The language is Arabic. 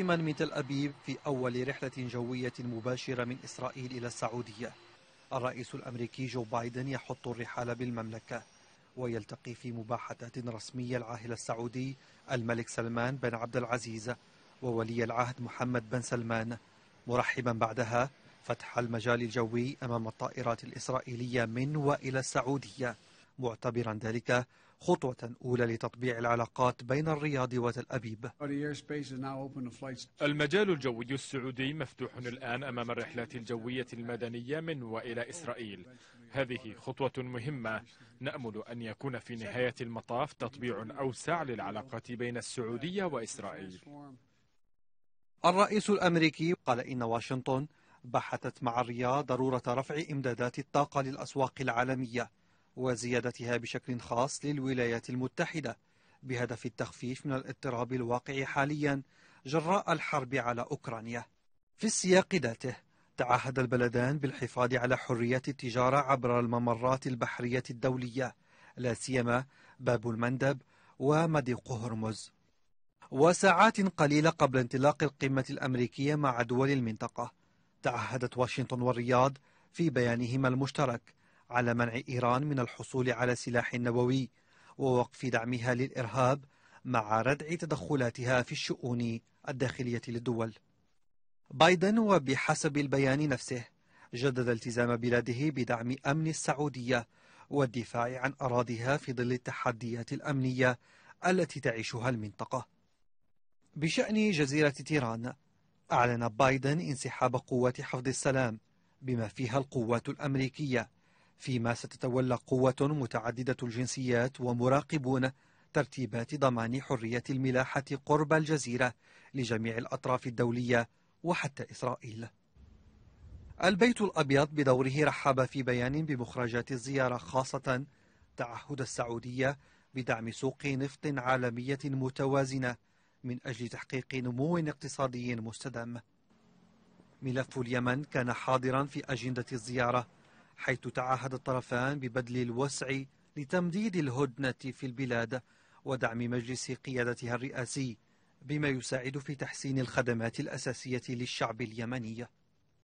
قادما من تل أبيب في أول رحلة جوية مباشرة من إسرائيل إلى السعودية الرئيس الأمريكي جو بايدن يحط الرحال بالمملكة ويلتقي في مباحثات رسمية العاهل السعودي الملك سلمان بن عبد العزيز وولي العهد محمد بن سلمان مرحبا بعدها فتح المجال الجوي أمام الطائرات الإسرائيلية من وإلى السعودية معتبرا ذلك خطوة أولى لتطبيع العلاقات بين الرياض وتل أبيب المجال الجوي السعودي مفتوح الآن أمام الرحلات الجوية المدنية من وإلى إسرائيل هذه خطوة مهمة نأمل أن يكون في نهاية المطاف تطبيع أوسع للعلاقات بين السعودية وإسرائيل الرئيس الأمريكي قال إن واشنطن بحثت مع الرياض ضرورة رفع إمدادات الطاقة للأسواق العالمية وزيادتها بشكل خاص للولايات المتحدة بهدف التخفيف من الاضطراب الواقع حاليا جراء الحرب على أوكرانيا في السياق ذاته تعهد البلدان بالحفاظ على حرية التجارة عبر الممرات البحرية الدولية لا سيما باب المندب ومضيق هرمز وساعات قليلة قبل انطلاق القمة الأمريكية مع دول المنطقة تعهدت واشنطن والرياض في بيانهما المشترك على منع إيران من الحصول على سلاح نووي ووقف دعمها للإرهاب مع ردع تدخلاتها في الشؤون الداخلية للدول بايدن وبحسب البيان نفسه جدد التزام بلاده بدعم أمن السعودية والدفاع عن أراضيها في ظل التحديات الأمنية التي تعيشها المنطقة بشأن جزيرة تيران أعلن بايدن انسحاب قوات حفظ السلام بما فيها القوات الأمريكية فيما ستتولى قوة متعددة الجنسيات ومراقبون ترتيبات ضمان حرية الملاحة قرب الجزيرة لجميع الأطراف الدولية وحتى إسرائيل البيت الأبيض بدوره رحب في بيان بمخرجات الزيارة خاصة تعهد السعودية بدعم سوق نفط عالمية متوازنة من أجل تحقيق نمو اقتصادي مستدام ملف اليمن كان حاضرا في أجندة الزيارة حيث تعهد الطرفان ببذل الوسع لتمديد الهدنة في البلاد ودعم مجلس قيادتها الرئاسي بما يساعد في تحسين الخدمات الأساسية للشعب اليمني